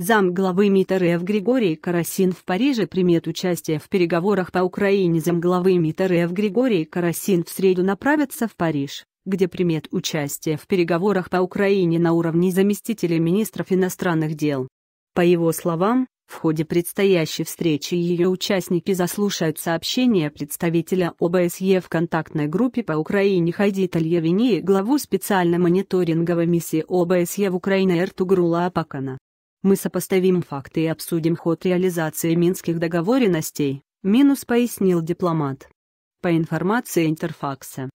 Зам главы МИД РФ Григорий Карасин в Париже примет участие в переговорах по Украине. Зам главы МИД РФ Григорий Карасин в среду направится в Париж, где примет участие в переговорах по Украине на уровне заместителя министров иностранных дел. По его словам, в ходе предстоящей встречи ее участники заслушают сообщение представителя ОБСЕ в контактной группе по Украине Хайдита Льявини и главу специальной мониторинговой миссии ОБСЕ в Украине Эртугрула Апакана. Мы сопоставим факты и обсудим ход реализации минских договоренностей, минус пояснил дипломат. По информации Интерфакса,